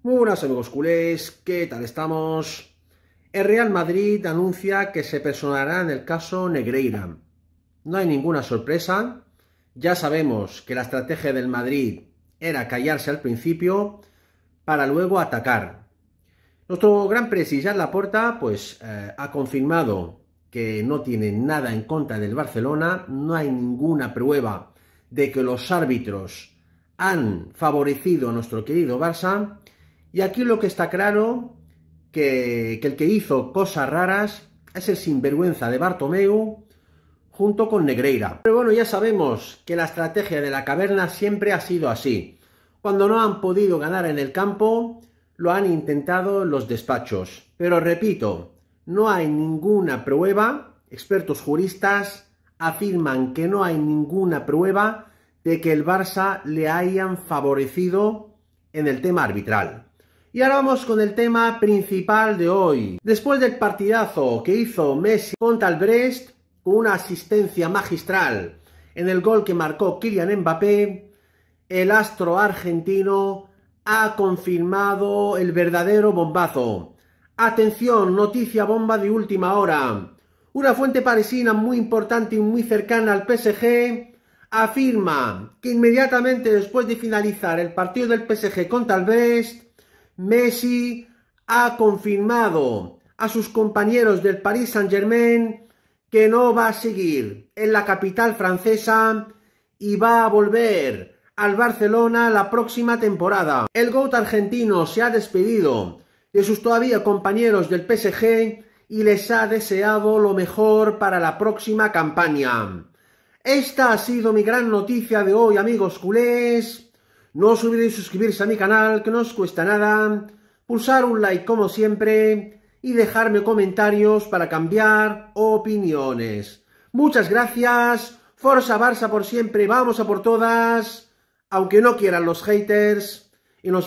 buenas amigos culés, ¿qué tal estamos? El Real Madrid anuncia que se personará en el caso Negreira. No hay ninguna sorpresa, ya sabemos que la estrategia del Madrid era callarse al principio para luego atacar. Nuestro gran presidente, La Laporta pues eh, ha confirmado que no tiene nada en contra del Barcelona, no hay ninguna prueba de que los árbitros han favorecido a nuestro querido Barça. Y aquí lo que está claro, que, el que hizo cosas raras es el sinvergüenza de Bartomeu junto con Negreira. Pero bueno, ya sabemos que la estrategia de la caverna siempre ha sido así. Cuando no han podido ganar en el campo, lo han intentado los despachos. Pero repito, no hay ninguna prueba, expertos juristas afirman que no hay ninguna prueba de que el Barça le hayan favorecido en el tema arbitral. Y ahora vamos con el tema principal de hoy. Después del partidazo que hizo Messi contra el Brest, con una asistencia magistral en el gol que marcó Kylian Mbappé, el astro argentino ha confirmado el verdadero bombazo. Atención, noticia bomba de última hora. Una fuente parisina muy importante y muy cercana al PSG afirma que inmediatamente después de finalizar el partido del PSG con el Brest, Messi ha confirmado a sus compañeros del Paris Saint-Germain que no va a seguir en la capital francesa y va a volver al Barcelona la próxima temporada. El GOAT argentino se ha despedido de sus todavía compañeros del PSG y les ha deseado lo mejor para la próxima campaña. Esta ha sido mi gran noticia de hoy, amigos culés. No os olvidéis suscribirse a mi canal, que no os cuesta nada. Pulsar un like como siempre y dejarme comentarios para cambiar opiniones. Muchas gracias. Forza Barça por siempre. Vamos a por todas. Aunque no quieran los haters. Y nos